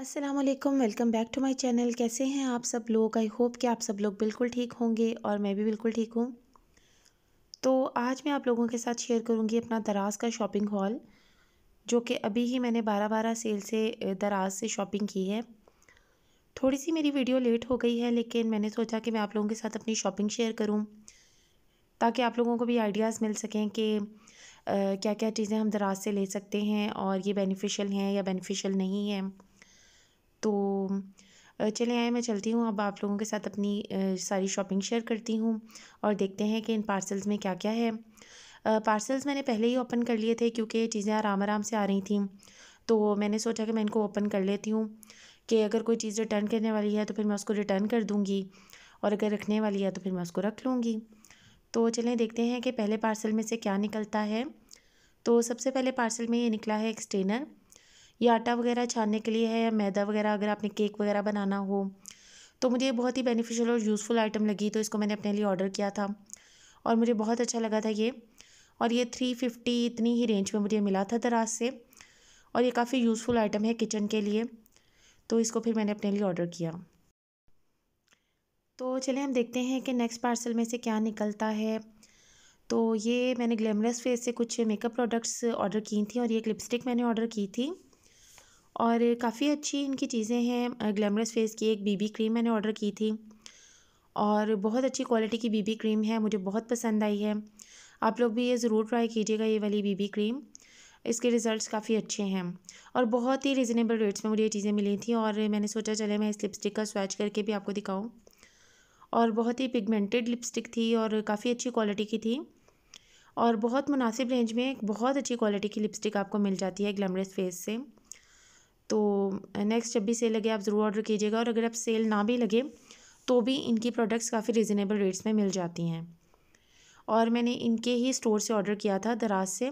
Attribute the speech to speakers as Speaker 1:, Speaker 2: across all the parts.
Speaker 1: Aslam welcome back to my channel कैसे हैं आप सब लोग आई होप कि आप सब लोग बिल्कुल ठीक होंगे और मैं भी बिल्कुल ठीक हूँ तो आज मैं आप लोगों के साथ शेयर करूँगी अपना दराज का शॉपिंग हॉल जो कि अभी ही मैंने बारह बारह सेल से दराज से शॉपिंग की है थोड़ी सी मेरी वीडियो लेट हो गई है लेकिन मैंने सोचा कि मैं आप लोगों के साथ अपनी शॉपिंग शेयर करूँ ताकि आप लोगों को भी आइडियाज़ मिल सकें कि क्या क्या चीज़ें हम दराज से ले सकते हैं और ये बेनिफिशियल हैं या बेनिफिशियल नहीं हैं तो चले आए मैं चलती हूँ अब आप लोगों के साथ अपनी सारी शॉपिंग शेयर करती हूँ और देखते हैं कि इन पार्सल्स में क्या क्या है पार्सल्स मैंने पहले ही ओपन कर लिए थे क्योंकि चीज़ें आराम आराम से आ रही थी तो मैंने सोचा कि मैं इनको ओपन कर लेती हूँ कि अगर कोई चीज़ रिटर्न करने वाली है तो फिर मैं उसको रिटर्न कर दूँगी और अगर रखने वाली है तो फिर मैं उसको रख लूँगी तो चलें देखते हैं कि पहले पार्सल में से क्या निकलता है तो सबसे पहले पार्सल में ये निकला है एक्सटेनर ये आटा वगैरह छानने के लिए है या मैदा वगैरह अगर आपने केक वगैरह बनाना हो तो मुझे बहुत ही बेनिफिशियल और यूज़फुल आइटम लगी तो इसको मैंने अपने लिए ऑर्डर किया था और मुझे बहुत अच्छा लगा था ये और ये थ्री फिफ्टी इतनी ही रेंज में मुझे मिला था दराज से और ये काफ़ी यूज़फुल आइटम है किचन के लिए तो इसको फिर मैंने अपने लिए ऑर्डर किया तो चलिए हम देखते हैं कि नेक्स्ट पार्सल में से क्या निकलता है तो ये मैंने ग्लैमरस फेस से कुछ मेकअप प्रोडक्ट्स ऑर्डर की थी और ये एक लिपस्टिक मैंने ऑर्डर की थी और काफ़ी अच्छी इनकी चीज़ें हैं ग्लैमरस फेस की एक बीबी क्रीम मैंने ऑर्डर की थी और बहुत अच्छी क्वालिटी की बीबी क्रीम है मुझे बहुत पसंद आई है आप लोग भी ये ज़रूर ट्राई कीजिएगा ये वाली बीबी क्रीम इसके रिज़ल्ट्स काफ़ी अच्छे हैं और बहुत ही रिजनेबल रेट्स में मुझे ये चीज़ें मिली थी और मैंने सोचा चले मैं इस लिपस्टिक का स्वैच करके भी आपको दिखाऊँ और बहुत ही पिगमेंटेड लिपस्टिक थी और काफ़ी अच्छी क्वालिटी की थी और बहुत मुनासिब रेंज में एक बहुत अच्छी क्वालिटी की लिपस्टिक आपको मिल जाती है ग्लैमरस फेस से तो नेक्स्ट जब भी सेल लगे आप ज़रूर ऑर्डर कीजिएगा और अगर आप सेल ना भी लगे तो भी इनकी प्रोडक्ट्स काफ़ी रिजनेबल रेट्स में मिल जाती हैं और मैंने इनके ही स्टोर से ऑर्डर किया था दराज से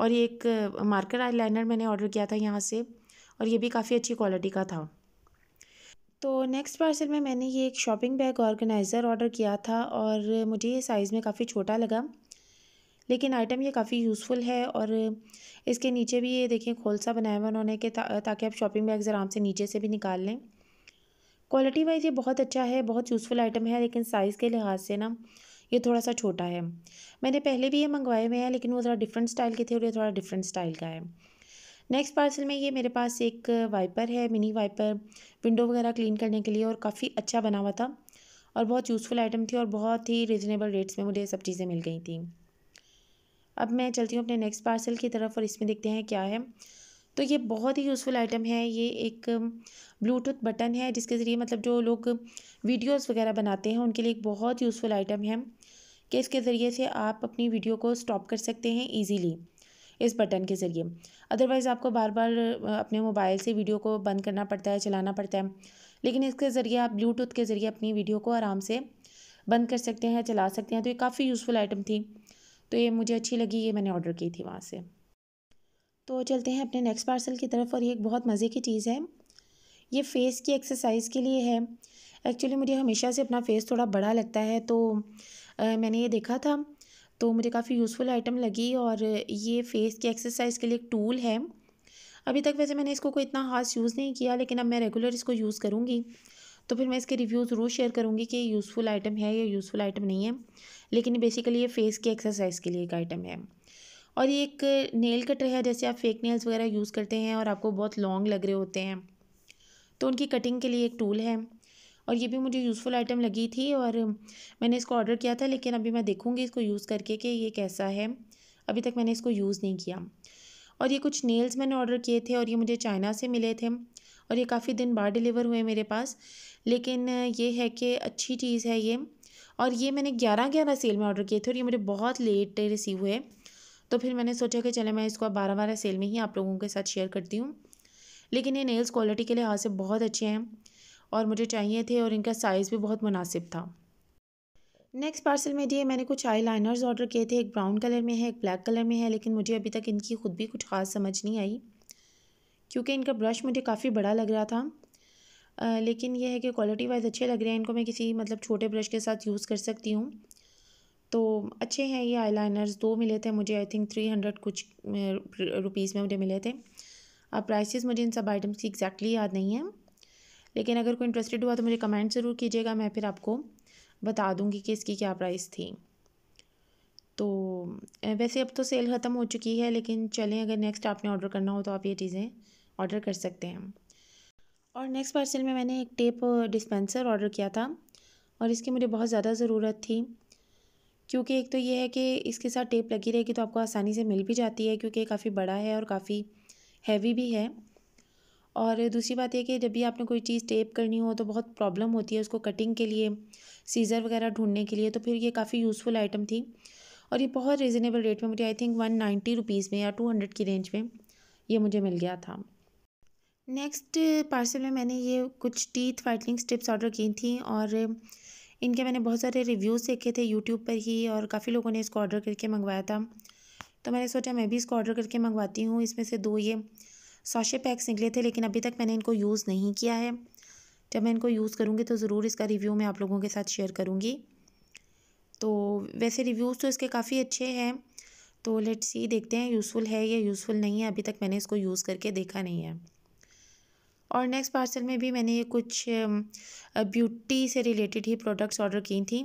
Speaker 1: और ये एक मार्कर लाइनर मैंने ऑर्डर किया था यहाँ से और ये भी काफ़ी अच्छी क्वालिटी का था तो नेक्स्ट पार्सल में मैंने ये एक शॉपिंग बैग ऑर्गेनाइज़र ऑर्डर किया था और मुझे ये साइज़ में काफ़ी छोटा लगा लेकिन आइटम ये काफ़ी यूज़फुल है और इसके नीचे भी ये देखें खोल सा बनाया हुआ उन्होंने कि ता, ताकि आप शॉपिंग बैग्स आराम से नीचे से भी निकाल लें क्वालिटी वाइज ये बहुत अच्छा है बहुत यूज़फुल आइटम है लेकिन साइज़ के लिहाज से ना ये थोड़ा सा छोटा है मैंने पहले भी ये मंगवाए हुए हैं लेकिन वो ज़रा डिफरेंट स्टाइल के थे और ये थोड़ा डिफरेंट स्टाइल का है नेक्स्ट पार्सल में ये मेरे पास एक वाइपर है मिनी वाइपर विंडो वगैरह क्लीन करने के लिए और काफ़ी अच्छा बना हुआ था और बहुत यूज़फुल आइटम थी और बहुत ही रिजनेबल रेट्स में मुझे सब चीज़ें मिल गई थी अब मैं चलती हूँ अपने नेक्स्ट पार्सल की तरफ और इसमें देखते हैं क्या है तो ये बहुत ही यूज़फुल आइटम है ये एक ब्लूटूथ बटन है जिसके ज़रिए मतलब जो लोग वीडियोस वगैरह बनाते हैं उनके लिए एक बहुत यूज़फुल आइटम है कि इसके ज़रिए से आप अपनी वीडियो को स्टॉप कर सकते हैं ईजीली इस बटन के ज़रिए अदरवाइज़ आपको बार बार अपने मोबाइल से वीडियो को बंद करना पड़ता है चलाना पड़ता है लेकिन इसके ज़रिए आप ब्लूटूथ के ज़रिए अपनी वीडियो को आराम से बंद कर सकते हैं चला सकते हैं तो ये काफ़ी यूज़फुल आइटम थी तो ये मुझे अच्छी लगी ये मैंने ऑर्डर की थी वहाँ से तो चलते हैं अपने नेक्स्ट पार्सल की तरफ और ये एक बहुत मज़े की चीज़ है ये फ़ेस की एक्सरसाइज के लिए है एक्चुअली मुझे हमेशा से अपना फ़ेस थोड़ा बड़ा लगता है तो आ, मैंने ये देखा था तो मुझे काफ़ी यूज़फुल आइटम लगी और ये फ़ेस की एक्सरसाइज के लिए एक टूल है अभी तक वैसे मैंने इसको कोई इतना खास यूज़ नहीं किया लेकिन अब मैं रेगुलर इसको यूज़ करूँगी तो फिर मैं इसके रिव्यू ज़रूर शेयर करूँगी कि यूज़फुल आइटम है या यूज़फुल आइटम नहीं है लेकिन बेसिकली ये फेस की एक्सरसाइज के लिए एक आइटम है और ये एक नेल कटर है जैसे आप फेक नेल्स वगैरह यूज़ करते हैं और आपको बहुत लॉन्ग लग रहे होते हैं तो उनकी कटिंग के लिए एक टूल है और ये भी मुझे यूज़फुल आइटम लगी थी और मैंने इसको ऑर्डर किया था लेकिन अभी मैं देखूँगी इसको यूज़ करके कि ये कैसा है अभी तक मैंने इसको यूज़ नहीं किया और ये कुछ नेल्स मैंने ऑर्डर किए थे और ये मुझे चाइना से मिले थे और ये काफ़ी दिन बाद डिलीवर हुए मेरे पास लेकिन ये है कि अच्छी चीज़ है ये और ये मैंने ग्यारह ग्यारह सेल में ऑर्डर किए थे और ये मुझे बहुत लेट रिसीव हुए तो फिर मैंने सोचा कि चले मैं इसको बारह बारह सेल में ही आप लोगों के साथ शेयर करती हूँ लेकिन ये नेल्स क्वालिटी के लिहाज से बहुत अच्छे हैं और मुझे चाहिए थे और इनका साइज़ भी बहुत मुनासिब था नेक्स्ट पार्सल में दिए मैंने कुछ आई लाइनर्स ऑर्डर किए थे एक ब्राउन कलर में है एक ब्लैक कलर में है लेकिन मुझे अभी तक इनकी ख़ुद भी कुछ ख़ास समझ नहीं आई क्योंकि इनका ब्रश मुझे काफ़ी बड़ा लग रहा था आ, लेकिन यह है कि क्वालिटी वाइज अच्छे लग रहे हैं इनको मैं किसी मतलब छोटे ब्रश के साथ यूज़ कर सकती हूँ तो अच्छे हैं ये लाइनर्स दो मिले थे मुझे आई थिंक थ्री हंड्रेड कुछ रुपीज़ में मुझे मिले थे अब प्राइसेस मुझे इन सब आइटम्स की एक्जैक्टली याद नहीं है लेकिन अगर कोई इंटरेस्टेड हुआ तो मुझे कमेंट ज़रूर कीजिएगा मैं फिर आपको बता दूँगी कि इसकी क्या प्राइस थी तो वैसे अब तो सेल ख़त्म हो चुकी है लेकिन चलें अगर नेक्स्ट आपने ऑर्डर करना हो तो आप ये चीज़ें ऑर्डर कर सकते हैं और नेक्स्ट पार्सल में मैंने एक टेप डिस्पेंसर ऑर्डर किया था और इसकी मुझे बहुत ज़्यादा ज़रूरत थी क्योंकि एक तो ये है कि इसके साथ टेप लगी रहेगी तो आपको आसानी से मिल भी जाती है क्योंकि काफ़ी बड़ा है और काफ़ी हैवी भी है और दूसरी बात यह कि जब भी आपने कोई चीज़ टेप करनी हो तो बहुत प्रॉब्लम होती है उसको कटिंग के लिए सीज़र वगैरह ढूंढने के लिए तो फिर ये काफ़ी यूज़फुल आइटम थी और ये बहुत रिजनेबल रेट में मुझे I think one ninety rupees में या टू हंड्रेड की रेंज में ये मुझे मिल गया था नेक्स्ट पार्सल में मैंने ये कुछ टीथ वाइटनिंग स्टिप्स ऑर्डर की थी और इनके मैंने बहुत सारे रिव्यूज़ देखे थे यूट्यूब पर ही और काफ़ी लोगों ने इसको ऑर्डर करके मंगवाया था तो मैंने सोचा मैं भी इसको ऑर्डर करके मंगवाती हूँ इसमें से दो ये सॉशे पैक्स निकले थे लेकिन अभी तक मैंने इनको यूज़ नहीं किया है जब मैं इनको यूज़ करूँगी तो ज़रूर इसका रिव्यू मैं आप लोगों के साथ शेयर करूँगी तो वैसे रिव्यूज़ तो इसके काफ़ी अच्छे हैं तो लेट्स सी देखते हैं यूज़फुल है या यूज़फुल नहीं है अभी तक मैंने इसको यूज़ करके देखा नहीं है और नेक्स्ट पार्सल में भी मैंने कुछ ब्यूटी से रिलेटेड ही प्रोडक्ट्स ऑर्डर की थी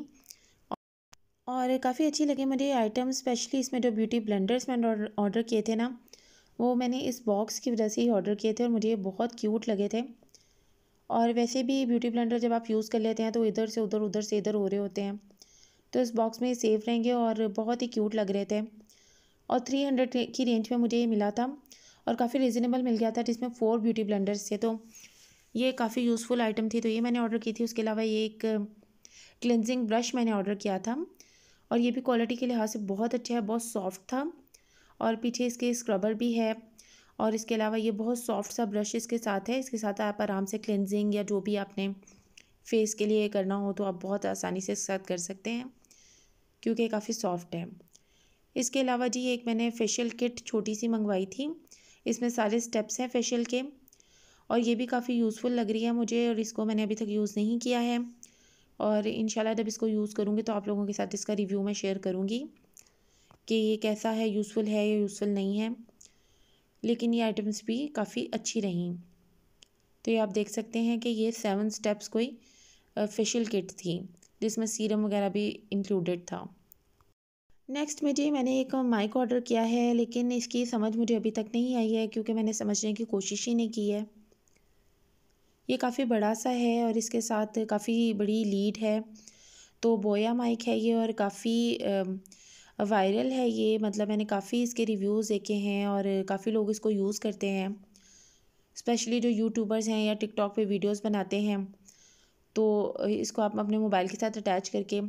Speaker 1: और काफ़ी अच्छी लगी मुझे आइटम स्पेशली इसमें जो ब्यूटी ब्लेंडर्स मैंने ऑर्डर किए थे ना वो मैंने इस बॉक्स की वजह से ही ऑर्डर किए थे और मुझे ये बहुत क्यूट लगे थे और वैसे भी ब्यूटी ब्लेंडर जब आप यूज़ कर लेते हैं तो इधर से उधर उधर से इधर हो रहे होते हैं तो इस बॉक्स में सेफ रहेंगे और बहुत ही क्यूट लग रहे थे और थ्री हंड्रेड की रेंज में मुझे ये मिला था और काफ़ी रिजनेबल मिल गया था जिसमें फ़ोर ब्यूटी ब्लेंडर्स थे तो ये काफ़ी यूज़फुल आइटम थी तो ये मैंने ऑर्डर की थी उसके अलावा ये एक क्लिनजिंग ब्रश मैंने ऑर्डर किया था और ये भी क्वालिटी के लिहाज से बहुत अच्छा है बहुत सॉफ्ट था और पीछे इसके स्क्रबर भी है और इसके अलावा ये बहुत सॉफ्ट सा ब्रश इसके साथ है इसके साथ आप आराम से क्लिनजिंग या जो भी आपने फेस के लिए करना हो तो आप बहुत आसानी से इसके साथ कर सकते हैं क्योंकि काफ़ी सॉफ्ट है इसके अलावा जी एक मैंने फेशियल किट छोटी सी मंगवाई थी इसमें सारे स्टेप्स हैं फेशियल के और ये भी काफ़ी यूज़फुल लग रही है मुझे और इसको मैंने अभी तक यूज़ नहीं किया है और इन जब इसको यूज़ करूँगी तो आप लोगों के साथ इसका रिव्यू मैं शेयर करूँगी कि ये कैसा है यूज़फुल है या यूज़फुल नहीं है लेकिन ये आइटम्स भी काफ़ी अच्छी रहीं तो ये आप देख सकते हैं कि ये सेवन स्टेप्स कोई फेशियल किट थी जिसमें सीरम वगैरह भी इंक्लूडेड था नेक्स्ट में जी मैंने एक माइक ऑर्डर किया है लेकिन इसकी समझ मुझे अभी तक नहीं आई है क्योंकि मैंने समझने की कोशिश ही नहीं की है ये काफ़ी बड़ा सा है और इसके साथ काफ़ी बड़ी लीड है तो बोया माइक है ये और काफ़ी वायरल है ये मतलब मैंने काफ़ी इसके रिव्यूज़ देखे हैं और काफ़ी लोग इसको यूज़ करते हैं स्पेशली जो यूट्यूबर्स हैं या टिकटॉक पे वीडियोस बनाते हैं तो इसको आप अपने मोबाइल के साथ अटैच करके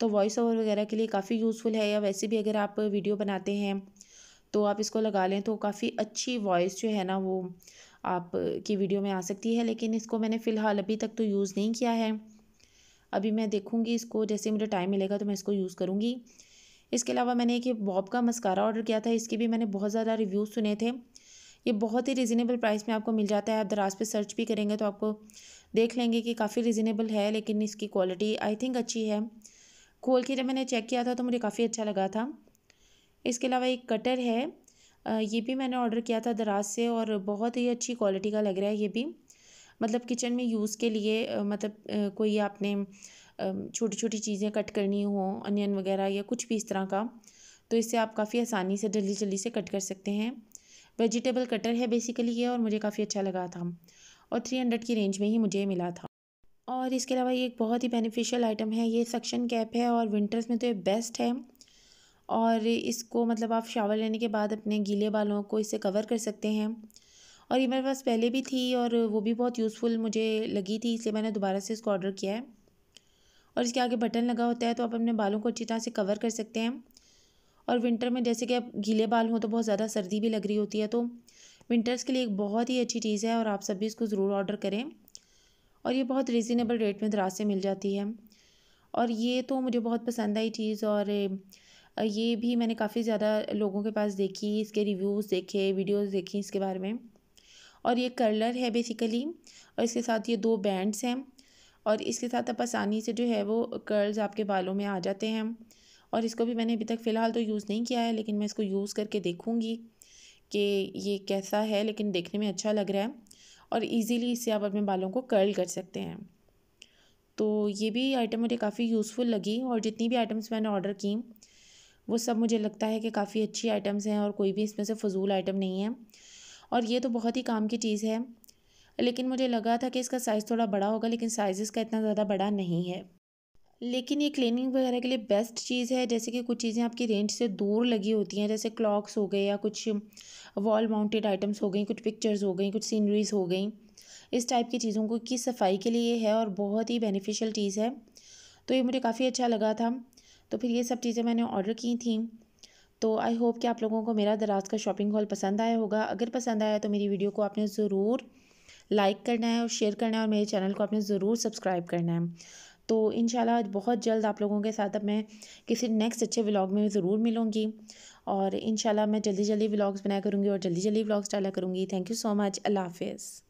Speaker 1: तो वॉइस ओवर वगैरह के लिए काफ़ी यूज़फुल है या वैसे भी अगर आप वीडियो बनाते हैं तो आप इसको लगा लें तो काफ़ी अच्छी वॉइस जो है ना वो आप की वीडियो में आ सकती है लेकिन इसको मैंने फ़िलहाल अभी तक तो यूज़ नहीं किया है अभी मैं देखूँगी इसको जैसे मुझे टाइम मिलेगा तो मैं इसको यूज़ करूँगी इसके अलावा मैंने एक बॉब का मस्कारा ऑर्डर किया था इसके भी मैंने बहुत ज़्यादा रिव्यूज़ सुने थे ये बहुत ही रिजनेबल प्राइस में आपको मिल जाता है आप दराज पे सर्च भी करेंगे तो आपको देख लेंगे कि काफ़ी रिजनेबल है लेकिन इसकी क्वालिटी आई थिंक अच्छी है खोल के जब मैंने चेक किया था तो मुझे काफ़ी अच्छा लगा था इसके अलावा एक कटर है ये भी मैंने ऑर्डर किया था दराज से और बहुत ही अच्छी क्वालिटी का लग रहा है ये भी मतलब किचन में यूज़ के लिए मतलब कोई आपने छोटी छोटी चीज़ें कट करनी हो अनियन वगैरह या कुछ भी इस तरह का तो इससे आप काफ़ी आसानी से जल्दी जल्दी से कट कर सकते हैं वेजिटेबल कटर है बेसिकली ये और मुझे काफ़ी अच्छा लगा था और थ्री हंड्रेड की रेंज में ही मुझे मिला था और इसके अलावा ये एक बहुत ही बेनिफिशियल आइटम है ये सक्शन कैप है और विंटर्स में तो ये बेस्ट है और इसको मतलब आप शावर लेने के बाद अपने गीले बालों को इससे कवर कर सकते हैं और ये मेरे पास पहले भी थी और वो भी बहुत यूज़फुल मुझे लगी थी इसलिए मैंने दोबारा से इसको ऑर्डर किया है और इसके आगे बटन लगा होता है तो आप अपने बालों को अच्छी तरह से कवर कर सकते हैं और विंटर में जैसे कि आप गीले बाल हों तो बहुत ज़्यादा सर्दी भी लग रही होती है तो विंटर्स के लिए एक बहुत ही अच्छी चीज़ है और आप सभी इसको ज़रूर ऑर्डर करें और ये बहुत रिजनेबल रेट में दराज से मिल जाती है और ये तो मुझे बहुत पसंद आई चीज़ और ये भी मैंने काफ़ी ज़्यादा लोगों के पास देखी इसके रिव्यूज़ देखे वीडियोस देखी इसके बारे में और ये कर्लर है बेसिकली और इसके साथ ये दो बैंड्स हैं और इसके साथ आप आसानी से जो है वो कर्ल्स आपके बालों में आ जाते हैं और इसको भी मैंने अभी तक फ़िलहाल तो यूज़ नहीं किया है लेकिन मैं इसको यूज़ करके देखूँगी कि ये कैसा है लेकिन देखने में अच्छा लग रहा है और इजीली इससे आप अपने बालों को कर्ल कर सकते हैं तो ये भी आइटम मुझे काफ़ी यूज़फुल लगी और जितनी भी आइटम्स मैंने ऑर्डर की वो सब मुझे लगता है कि काफ़ी अच्छी आइटम्स हैं और कोई भी इसमें से फजूल आइटम नहीं है और ये तो बहुत ही काम की चीज़ है लेकिन मुझे लगा था कि इसका साइज़ थोड़ा बड़ा होगा लेकिन साइज़ का इतना ज़्यादा बड़ा नहीं है लेकिन ये क्लीनिंग वगैरह के लिए बेस्ट चीज़ है जैसे कि कुछ चीज़ें आपकी रेंज से दूर लगी होती हैं जैसे क्लॉक्स हो गए या कुछ वॉल माउंटेड आइटम्स हो गई कुछ पिक्चर्स हो गई कुछ सीनरीज हो गई इस टाइप की चीज़ों को की सफाई के लिए है और बहुत ही बेनिफिशियल चीज़ है तो ये मुझे काफ़ी अच्छा लगा था तो फिर ये सब चीज़ें मैंने ऑर्डर की थी तो आई होप कि आप लोगों को मेरा दराज का शॉपिंग हॉल पसंद आया होगा अगर पसंद आया तो मेरी वीडियो को आपने ज़रूर लाइक करना है और शेयर करना है और मेरे चैनल को आपने ज़रूर सब्सक्राइब करना है तो इन बहुत जल्द आप लोगों के साथ अब मैं किसी नेक्स्ट अच्छे व्लॉग में ज़रूर मिलूँगी और इन मैं जल्दी जल्दी व्लॉग्स बनाया करूँगी और जल्दी जल्दी व्लॉग्स डाला करूँगी थैंक यू सो मच अल्लाह हाफिज़